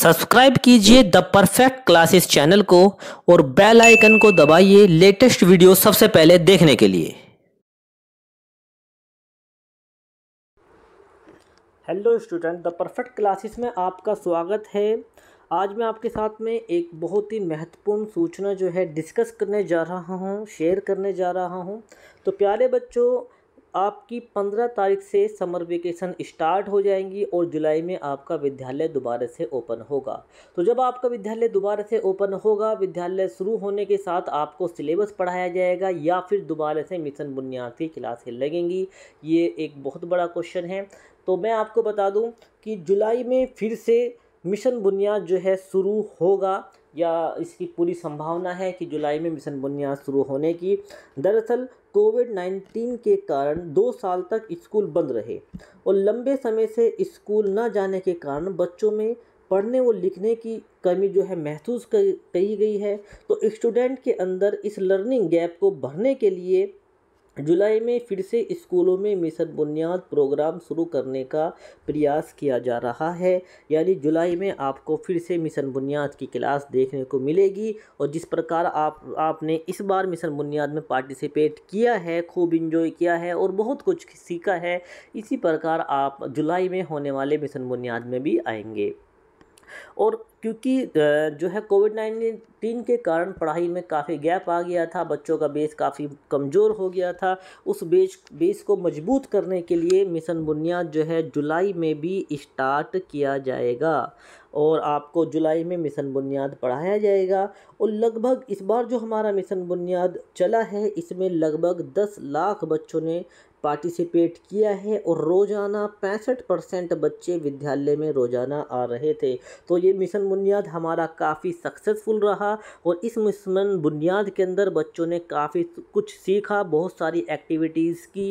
subscribe कीजिए the perfect classes channel को और बेल आइकन को दबाइए लेटेस्ट वीडियो सबसे पहले देखने के लिए hello student the perfect classes में आपका स्वागत है आज मैं आपके साथ में एक बहुत ही महत्वपूर्ण सूचना जो है डिस्कस करने जा रहा हूँ शेयर करने जा रहा हूँ तो प्यारे बच्चों आपकी पंद्रह तारीख से समर वेकेशन स्टार्ट हो जाएंगी और जुलाई में आपका विद्यालय दोबारा से ओपन होगा तो जब आपका विद्यालय दोबारा से ओपन होगा विद्यालय शुरू होने के साथ आपको सिलेबस पढ़ाया जाएगा या फिर दोबारा से मिशन बुनियाद की क्लासें लगेंगी ये एक बहुत बड़ा क्वेश्चन है तो मैं आपको बता दूँ कि जुलाई में फिर से मिशन बुनियाद जो है शुरू होगा या इसकी पूरी संभावना है कि जुलाई में मिशन बुनियाद शुरू होने की दरअसल कोविड नाइन्टीन के कारण दो साल तक स्कूल बंद रहे और लंबे समय से स्कूल न जाने के कारण बच्चों में पढ़ने और लिखने की कमी जो है महसूस कही गई है तो स्टूडेंट के अंदर इस लर्निंग गैप को भरने के लिए जुलाई में फिर से स्कूलों में मिशन बुनियाद प्रोग्राम शुरू करने का प्रयास किया जा रहा है यानी जुलाई में आपको फिर से मिशन बुनियाद की क्लास देखने को मिलेगी और जिस प्रकार आप आपने इस बार मिशन बुनियाद में पार्टिसिपेट किया है खूब इंजॉय किया है और बहुत कुछ सीखा है इसी प्रकार आप जुलाई में होने वाले मिशन बुनियाद में भी आएंगे और क्योंकि जो है कोविड नाइन्टीन के कारण पढ़ाई में काफ़ी गैप आ गया था बच्चों का बेस काफ़ी कमज़ोर हो गया था उस बेस बेस को मजबूत करने के लिए मिशन बुनियाद जो है जुलाई में भी स्टार्ट किया जाएगा और आपको जुलाई में मिशन बुनियाद पढ़ाया जाएगा और लगभग इस बार जो हमारा मिशन बुनियाद चला है इसमें लगभग दस लाख बच्चों ने पार्टिसिपेट किया है और रोज़ाना पैंसठ परसेंट बच्चे विद्यालय में रोज़ाना आ रहे थे तो ये मिशन बुनियाद हमारा काफ़ी सक्सेसफुल रहा और इस मिशन बुनियाद के अंदर बच्चों ने काफ़ी कुछ सीखा बहुत सारी एक्टिविटीज़ की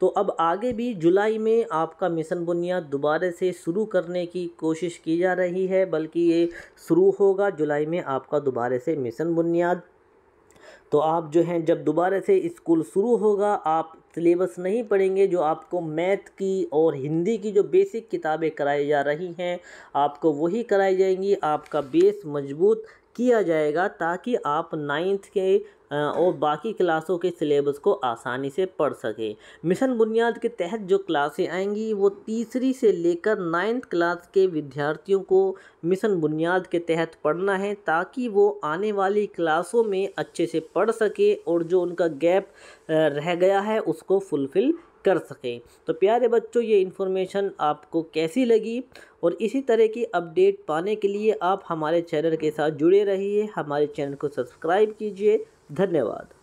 तो अब आगे भी जुलाई में आपका मिशन बुनियाद दोबारा से शुरू करने की कोशिश की जा रही है बल्कि ये शुरू होगा जुलाई में आपका दोबारा से मिशन बुनियाद तो आप जो हैं जब दोबारा से इस्कूल शुरू होगा आप सिलेबस नहीं पढ़ेंगे जो आपको मैथ की और हिंदी की जो बेसिक किताबें कराई जा रही हैं आपको वही कराई जाएंगी आपका बेस मजबूत किया जाएगा ताकि आप नाइन्थ के और बाकी क्लासों के सिलेबस को आसानी से पढ़ सकें मिशन बुनियाद के तहत जो क्लासें आएंगी वो तीसरी से लेकर नाइन्थ क्लास के विद्यार्थियों को मिशन बुनियाद के तहत पढ़ना है ताकि वो आने वाली क्लासों में अच्छे से पढ़ पढ़ सके और जो उनका गैप रह गया है उसको फुलफ़िल कर सकें तो प्यारे बच्चों ये इन्फॉर्मेशन आपको कैसी लगी और इसी तरह की अपडेट पाने के लिए आप हमारे चैनल के साथ जुड़े रहिए हमारे चैनल को सब्सक्राइब कीजिए धन्यवाद